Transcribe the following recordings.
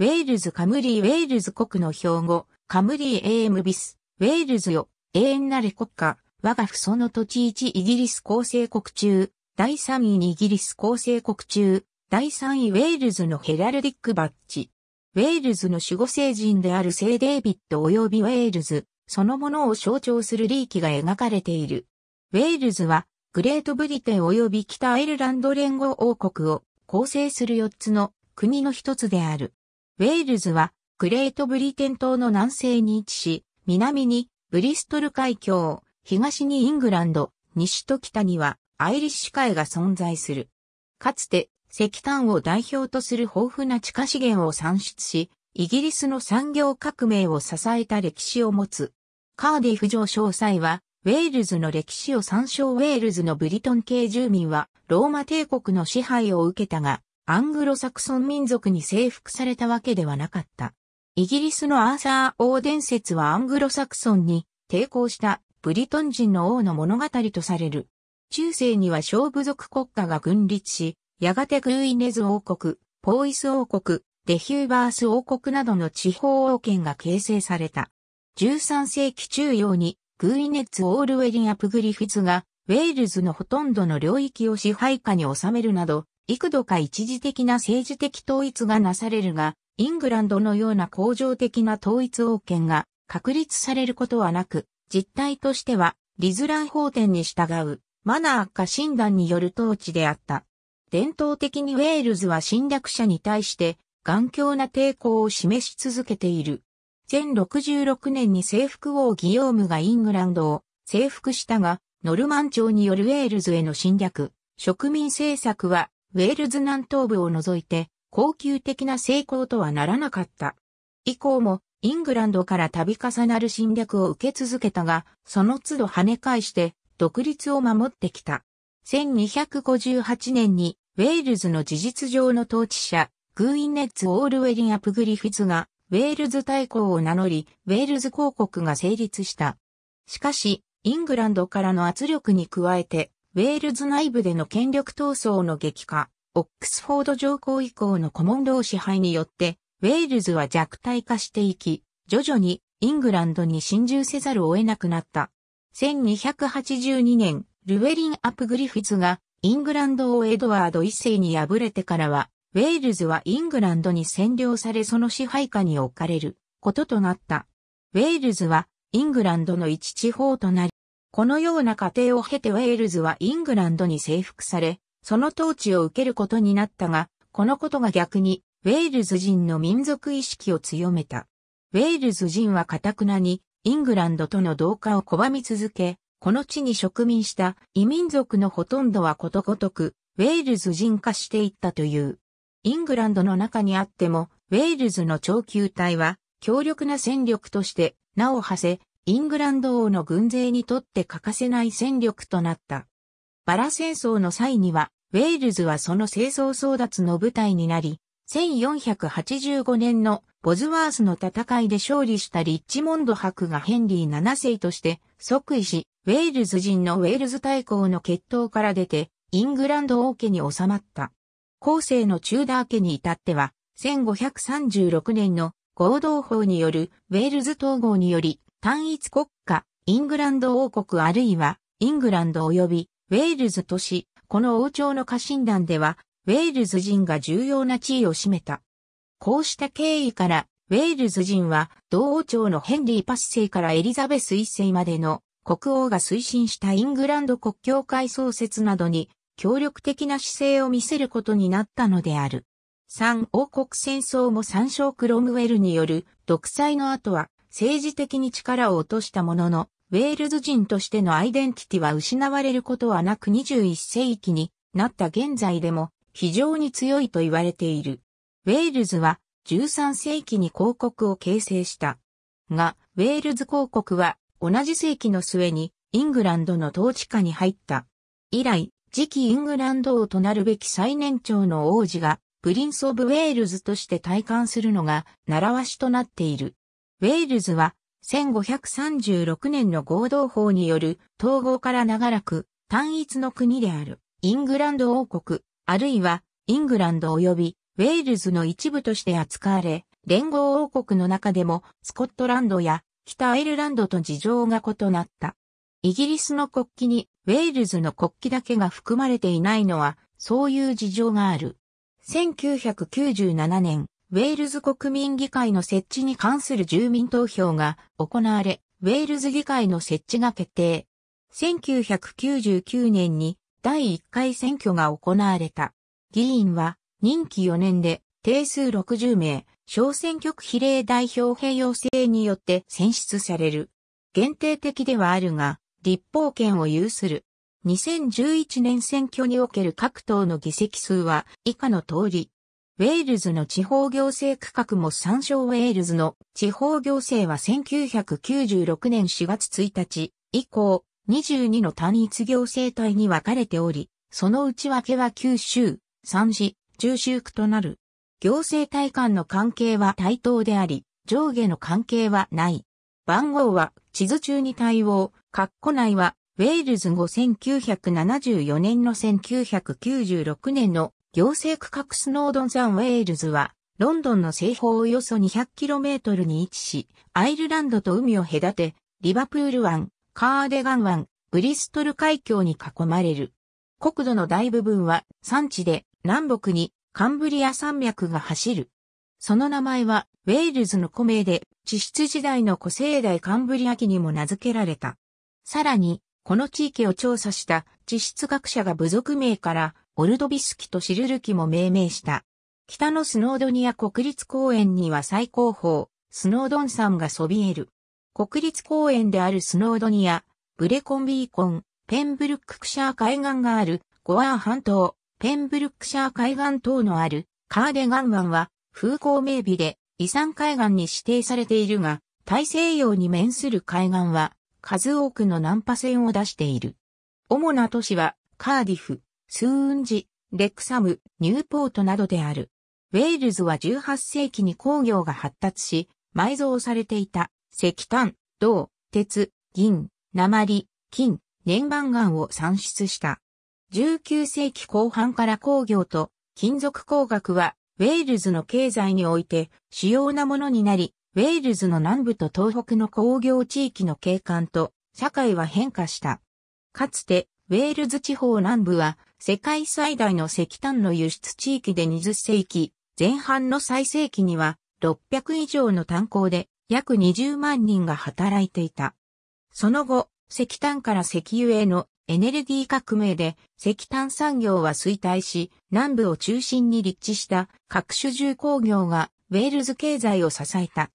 ウェールズカムリーウェールズ国の標語、カムリーエ a ムビス、ウェールズよ、永遠なれ国家、我が父祖の土地一イギリス構成国中、第3位にイギリス構成国中、第3位ウェールズのヘラルディックバッジ。ウェールズの守護聖人である聖デイビッド及びウェールズ、そのものを象徴するリーキが描かれている。ウェールズは、グレートブリテン及び北アイルランド連合王国を構成する4つの国の一つである。ウェールズはグレートブリテン島の南西に位置し、南にブリストル海峡、東にイングランド、西と北にはアイリッシュ海が存在する。かつて石炭を代表とする豊富な地下資源を産出し、イギリスの産業革命を支えた歴史を持つ。カーディフ城詳細は、ウェールズの歴史を参照ウェールズのブリトン系住民は、ローマ帝国の支配を受けたが、アングロサクソン民族に征服されたわけではなかった。イギリスのアーサー王伝説はアングロサクソンに抵抗したブリトン人の王の物語とされる。中世には小部族国家が軍立し、やがてグーイネズ王国、ポーイス王国、デヒューバース王国などの地方王権が形成された。13世紀中央にグーイネッツ・オールウェリン・アプグリフィズがウェールズのほとんどの領域を支配下に収めるなど幾度か一時的な政治的統一がなされるが、イングランドのような恒常的な統一王権が確立されることはなく、実態としては、リズラン法典に従う、マナー化診断による統治であった。伝統的にウェールズは侵略者に対して、頑強な抵抗を示し続けている。全66年に征服王ギヨームがイングランドを征服したが、ノルマン朝によるウェールズへの侵略、植民政策はウェールズ南東部を除いて、恒久的な成功とはならなかった。以降も、イングランドから度重なる侵略を受け続けたが、その都度跳ね返して、独立を守ってきた。1258年に、ウェールズの事実上の統治者、グーインネッツ・オールウェリン・アプグリフィズが、ウェールズ大公を名乗り、ウェールズ公国が成立した。しかし、イングランドからの圧力に加えて、ウェールズ内部での権力闘争の激化、オックスフォード条項以降のコモンロー支配によって、ウェールズは弱体化していき、徐々にイングランドに侵入せざるを得なくなった。1282年、ルウェリン・アップ・グリフィスがイングランドをエドワード一世に敗れてからは、ウェールズはイングランドに占領されその支配下に置かれることとなった。ウェールズはイングランドの一地方となり、このような過程を経てウェールズはイングランドに征服され、その統治を受けることになったが、このことが逆に、ウェールズ人の民族意識を強めた。ウェールズ人は堅くなに、イングランドとの同化を拒み続け、この地に植民した異民族のほとんどはことごとく、ウェールズ人化していったという。イングランドの中にあっても、ウェールズの超級隊は、強力な戦力として、名を馳せ、イングランド王の軍勢にとって欠かせない戦力となった。バラ戦争の際には、ウェールズはその清掃争奪の舞台になり、1485年のボズワースの戦いで勝利したリッチモンド博がヘンリー7世として即位し、ウェールズ人のウェールズ大公の血統から出て、イングランド王家に収まった。後世のチューダー家に至っては、1536年の合同法によるウェールズ統合により、単一国家、イングランド王国あるいは、イングランド及びウェールズ都市この王朝の家臣団では、ウェールズ人が重要な地位を占めた。こうした経緯から、ウェールズ人は、同王朝のヘンリーパス世からエリザベス一世までの国王が推進したイングランド国教会創設などに、協力的な姿勢を見せることになったのである。三王国戦争も参照クロムウェルによる独裁の後は政治的に力を落としたもののウェールズ人としてのアイデンティティは失われることはなく21世紀になった現在でも非常に強いと言われている。ウェールズは13世紀に広告を形成した。が、ウェールズ広告は同じ世紀の末にイングランドの統治下に入った。以来、次期イングランド王となるべき最年長の王子が、プリンス・オブ・ウェールズとして体感するのが、習わしとなっている。ウェールズは、1536年の合同法による統合から長らく単一の国であるイングランド王国、あるいはイングランド及びウェールズの一部として扱われ、連合王国の中でもスコットランドや北アイルランドと事情が異なった。イギリスの国旗にウェールズの国旗だけが含まれていないのはそういう事情がある。1997年、ウェールズ国民議会の設置に関する住民投票が行われ、ウェールズ議会の設置が決定。1999年に第1回選挙が行われた。議員は任期4年で定数60名、小選挙区比例代表併用制によって選出される。限定的ではあるが、立法権を有する。2011年選挙における各党の議席数は以下の通り。ウェールズの地方行政区画も参照ウェールズの地方行政は1996年4月1日以降22の単一行政体に分かれており、その内訳は九州、三市、中州区となる。行政体間の関係は対等であり、上下の関係はない。番号は地図中に対応、括弧内はウェールズ後1974年の1996年の行政区画スノードンザンウェールズは、ロンドンの西方およそ 200km に位置し、アイルランドと海を隔て、リバプール湾、カーデガン湾、ブリストル海峡に囲まれる。国土の大部分は山地で南北にカンブリア山脈が走る。その名前はウェールズの古名で地質時代の古生代カンブリア紀にも名付けられた。さらにこの地域を調査した地質学者が部族名からオルドビスキとシルルキも命名した。北のスノードニア国立公園には最高峰、スノードン山がそびえる。国立公園であるスノードニア、ブレコンビーコン、ペンブルックシャー海岸がある、ゴアー半島、ペンブルックシャー海岸等のある、カーデガン湾は、風光明媚で、遺産海岸に指定されているが、大西洋に面する海岸は、数多くのナンパ船を出している。主な都市は、カーディフ、スーンジ、レクサム、ニューポートなどである。ウェールズは18世紀に工業が発達し、埋蔵されていた石炭、銅、鉄、銀、鉛、金、年板岩を産出した。19世紀後半から工業と金属工学はウェールズの経済において主要なものになり、ウェールズの南部と東北の工業地域の景観と社会は変化した。かつて、ウェールズ地方南部は世界最大の石炭の輸出地域で20世紀前半の最盛期には600以上の炭鉱で約20万人が働いていた。その後、石炭から石油へのエネルギー革命で石炭産業は衰退し、南部を中心に立地した各種重工業がウェールズ経済を支えた。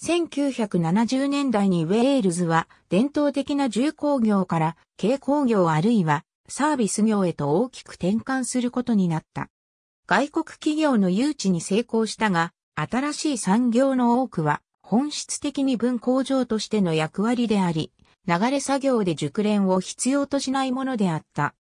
1970年代にウェールズは伝統的な重工業から軽工業あるいはサービス業へと大きく転換することになった。外国企業の誘致に成功したが、新しい産業の多くは本質的に分工場としての役割であり、流れ作業で熟練を必要としないものであった。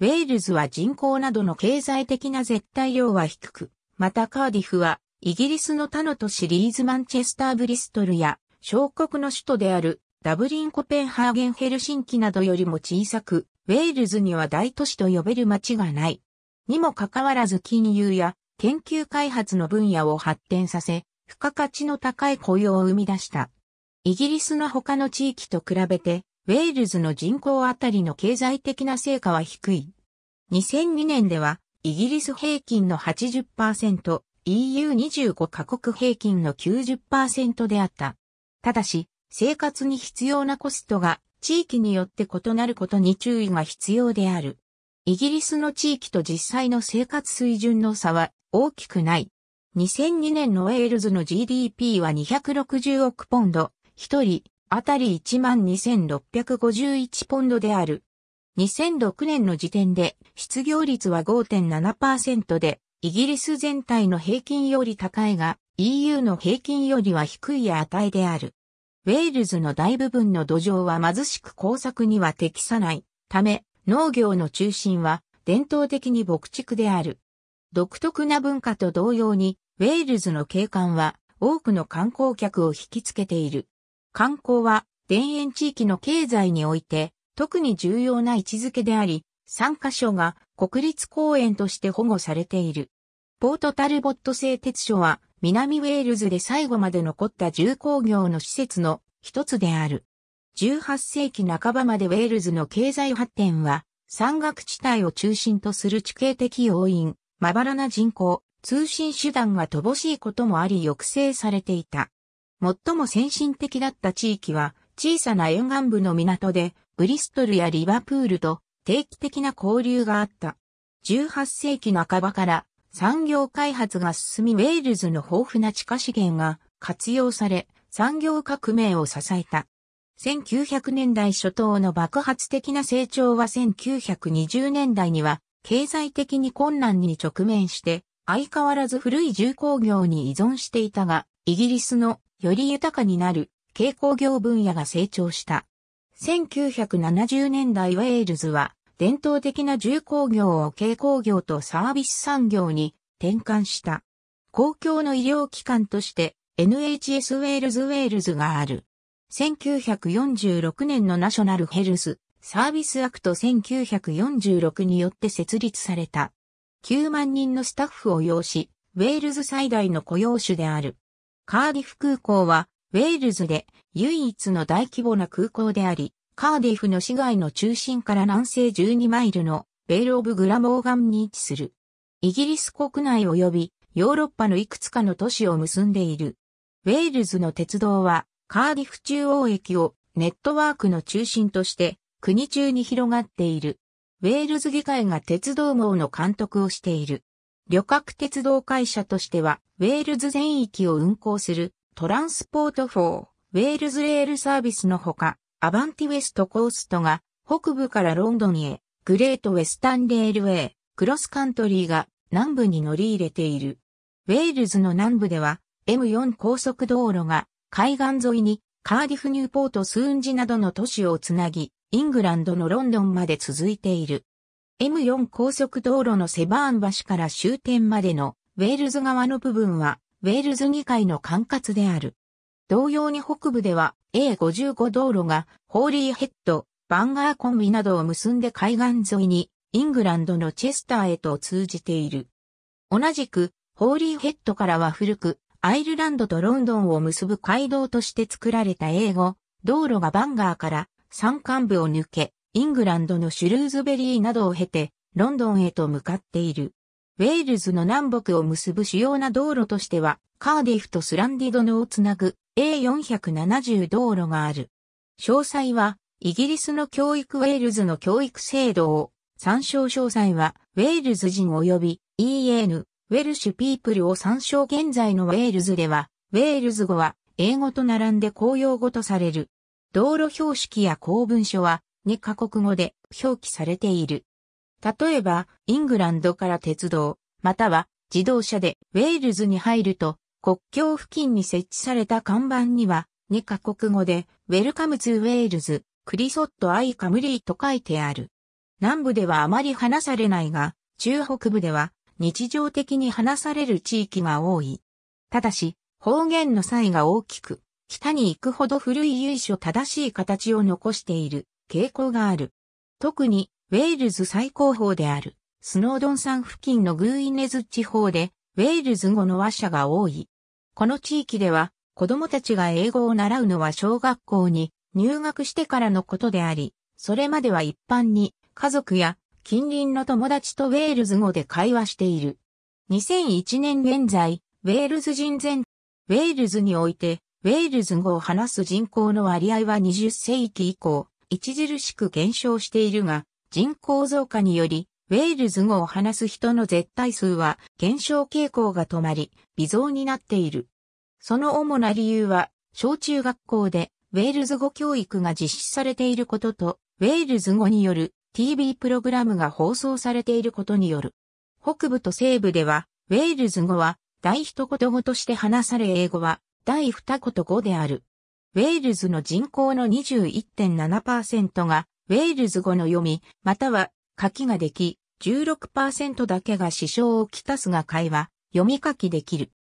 ウェールズは人口などの経済的な絶対量は低く、またカーディフはイギリスの他の都市リーズマンチェスターブリストルや、小国の首都であるダブリンコペンハーゲンヘルシンキなどよりも小さく、ウェールズには大都市と呼べる街がない。にもかかわらず金融や研究開発の分野を発展させ、付加価値の高い雇用を生み出した。イギリスの他の地域と比べて、ウェールズの人口あたりの経済的な成果は低い。2002年では、イギリス平均の80%、EU25 カ国平均の90%であった。ただし、生活に必要なコストが地域によって異なることに注意が必要である。イギリスの地域と実際の生活水準の差は大きくない。2002年のウェールズの GDP は260億ポンド、1人あたり12,651ポンドである。2006年の時点で失業率は5.7%でイギリス全体の平均より高いが、EU の平均よりは低い値である。ウェールズの大部分の土壌は貧しく耕作には適さないため、農業の中心は伝統的に牧畜である。独特な文化と同様に、ウェールズの景観は多くの観光客を引きつけている。観光は田園地域の経済において特に重要な位置づけであり、3カ所が国立公園として保護されている。ポートタルボット製鉄所は南ウェールズで最後まで残った重工業の施設の一つである。18世紀半ばまでウェールズの経済発展は山岳地帯を中心とする地形的要因、まばらな人口、通信手段が乏しいこともあり抑制されていた。最も先進的だった地域は小さな沿岸部の港でブリストルやリバプールと定期的な交流があった。18世紀半ばから産業開発が進みウェールズの豊富な地下資源が活用され産業革命を支えた。1900年代初頭の爆発的な成長は1920年代には経済的に困難に直面して相変わらず古い重工業に依存していたがイギリスのより豊かになる軽工業分野が成長した。1970年代ウェールズは伝統的な重工業を軽工業とサービス産業に転換した。公共の医療機関として NHS ウェールズウェールズがある。1946年のナショナルヘルスサービスアクト1946によって設立された。9万人のスタッフを要し、ウェールズ最大の雇用種である。カーディフ空港はウェールズで唯一の大規模な空港であり、カーディフの市街の中心から南西12マイルのベール・オブ・グラモーガンに位置する。イギリス国内及びヨーロッパのいくつかの都市を結んでいる。ウェールズの鉄道はカーディフ中央駅をネットワークの中心として国中に広がっている。ウェールズ議会が鉄道網の監督をしている。旅客鉄道会社としてはウェールズ全域を運行するトランスポート4、ウェールズレールサービスのほか、アバンティウェストコーストが北部からロンドンへ、グレートウェスタンレールウェイ、クロスカントリーが南部に乗り入れている。ウェールズの南部では M4 高速道路が海岸沿いにカーディフニューポートスーンジなどの都市をつなぎ、イングランドのロンドンまで続いている。M4 高速道路のセバーン橋から終点までのウェールズ側の部分はウェールズ議会の管轄である。同様に北部では A55 道路がホーリーヘッド、バンガーコンビなどを結んで海岸沿いにイングランドのチェスターへと通じている。同じくホーリーヘッドからは古くアイルランドとロンドンを結ぶ街道として作られた英語、道路がバンガーから山間部を抜け、イングランドのシュルーズベリーなどを経て、ロンドンへと向かっている。ウェールズの南北を結ぶ主要な道路としては、カーディフとスランディドヌをつなぐ A470 道路がある。詳細は、イギリスの教育ウェールズの教育制度を、参照詳細は、ウェールズ人及び EN、ウェルシュピープルを参照現在のウェールズでは、ウェールズ語は英語と並んで公用語とされる。道路標識や公文書は2カ国語で表記されている。例えば、イングランドから鉄道、または自動車でウェールズに入ると、国境付近に設置された看板には、2カ国語で、ウェルカムツウェールズ、クリソットアイカムリーと書いてある。南部ではあまり話されないが、中北部では日常的に話される地域が多い。ただし、方言の際が大きく、北に行くほど古い由緒正しい形を残している傾向がある。特にウェールズ最高峰である、スノードン山付近のグーイネズ地方で、ウェールズ語の話者が多い。この地域では、子供たちが英語を習うのは小学校に入学してからのことであり、それまでは一般に家族や近隣の友達とウェールズ語で会話している。2001年現在、ウェールズ人全、ウェールズにおいて、ウェールズ語を話す人口の割合は20世紀以降、著しく減少しているが、人口増加により、ウェールズ語を話す人の絶対数は減少傾向が止まり、微増になっている。その主な理由は、小中学校でウェールズ語教育が実施されていることと、ウェールズ語による TV プログラムが放送されていることによる。北部と西部では、ウェールズ語は第一言語として話され英語は第二言語である。ウェールズの人口の21.7%がウェールズ語の読み、または書きができ、16%だけが支障をきたすが会話、読み書きできる。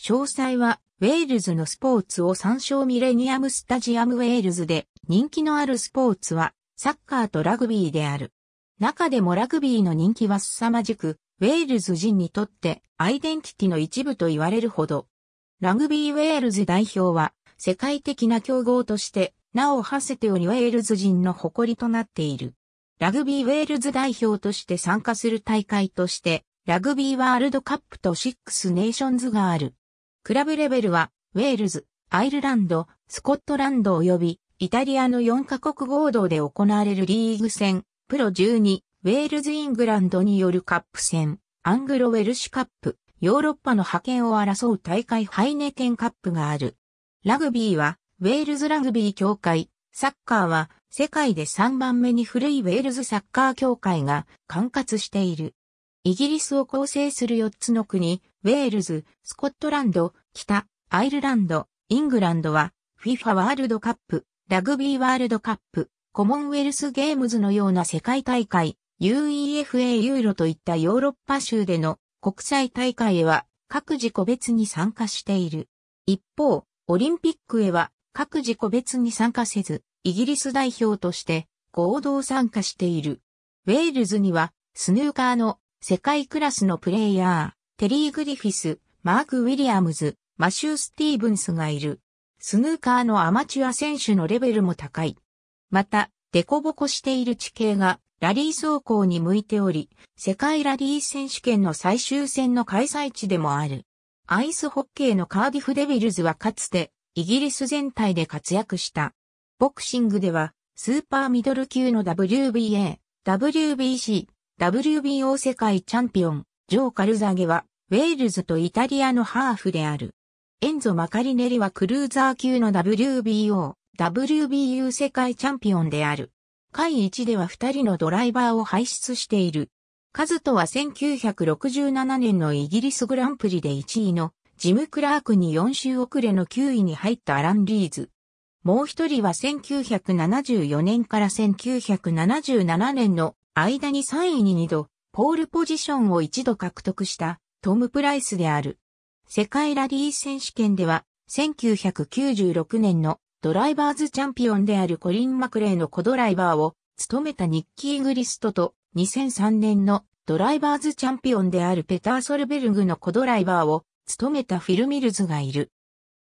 詳細は、ウェールズのスポーツを参照ミレニアムスタジアムウェールズで、人気のあるスポーツは、サッカーとラグビーである。中でもラグビーの人気は凄まじく、ウェールズ人にとってアイデンティティの一部と言われるほど。ラグビーウェールズ代表は世界的な競合としてなおハせておりウェールズ人の誇りとなっている。ラグビーウェールズ代表として参加する大会として、ラグビーワールドカップとシックスネーションズがある。クラブレベルは、ウェールズ、アイルランド、スコットランド及び、イタリアの4カ国合同で行われるリーグ戦、プロ12、ウェールズ・イングランドによるカップ戦、アングロ・ウェルシカップ、ヨーロッパの覇権を争う大会ハイネケンカップがある。ラグビーはウェールズラグビー協会、サッカーは世界で3番目に古いウェールズサッカー協会が管轄している。イギリスを構成する4つの国、ウェールズ、スコットランド、北、アイルランド、イングランドは、FIFA ワールドカップ、ラグビーワールドカップ、コモンウェルスゲームズのような世界大会、UEFA ユーロといったヨーロッパ州での国際大会へは各自個別に参加している。一方、オリンピックへは各自個別に参加せず、イギリス代表として合同参加している。ウェールズには、スヌーカーの世界クラスのプレイヤー、テリー・グリフィス、マーク・ウィリアムズ、マシュー・スティーブンスがいる。スヌーカーのアマチュア選手のレベルも高い。また、デコボコしている地形がラリー走行に向いており、世界ラリー選手権の最終戦の開催地でもある。アイスホッケーのカーディフデビルズはかつてイギリス全体で活躍した。ボクシングでは、スーパーミドル級の WBA、WBC、WBO 世界チャンピオン、ジョー・カルザゲは、ウェールズとイタリアのハーフである。エンゾ・マカリネリはクルーザー級の WBO、WBU 世界チャンピオンである。会1では2人のドライバーを輩出している。カズトは1967年のイギリスグランプリで1位のジム・クラークに4週遅れの9位に入ったアラン・リーズ。もう一人は1974年から1977年の間に3位に2度、ポールポジションを1度獲得したトム・プライスである。世界ラリー選手権では1996年のドライバーズチャンピオンであるコリン・マクレーのコドライバーを務めたニッキー・グリストと2003年のドライバーズチャンピオンであるペター・ソルベルグのコドライバーを務めたフィル・ミルズがいる。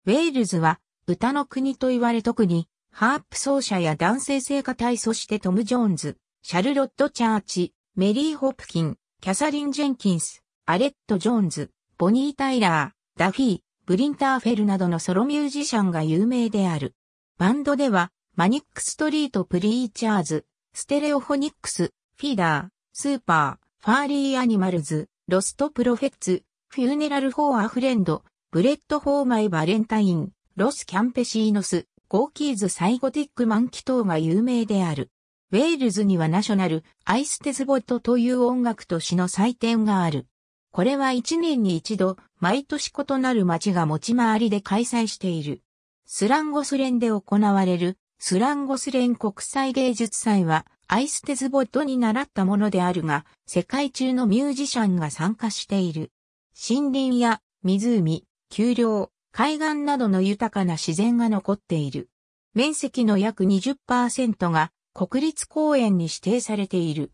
ウェールズは歌の国と言われ特に、ハープ奏者や男性聖歌隊そしてトム・ジョーンズ、シャルロット・チャーチ、メリー・ホプキン、キャサリン・ジェンキンス、アレット・ジョーンズ、ボニー・タイラー、ダフィー、ブリンターフェルなどのソロミュージシャンが有名である。バンドでは、マニック・ストリート・プリーチャーズ、ステレオフォニックス、フィーダー、スーパー、ファーリー・アニマルズ、ロスト・プロフェッツ、フューネラル・フォー・アフレンド、ブレッド・フォー・マイ・バレンタイン、ロス・キャンペシーノス、ゴーキーズ・サイゴティック・マンキ等が有名である。ウェールズにはナショナル、アイステズボットという音楽と詩の祭典がある。これは1年に一度、毎年異なる街が持ち回りで開催している。スランゴスレンで行われる、スランゴスレン国際芸術祭は、アイステズボットに習ったものであるが、世界中のミュージシャンが参加している。森林や湖、丘陵、海岸などの豊かな自然が残っている。面積の約20%が国立公園に指定されている。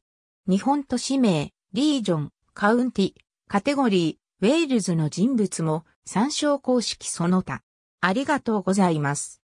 日本都市名、リージョン、カウンティ、カテゴリー、ウェールズの人物も参照公式その他。ありがとうございます。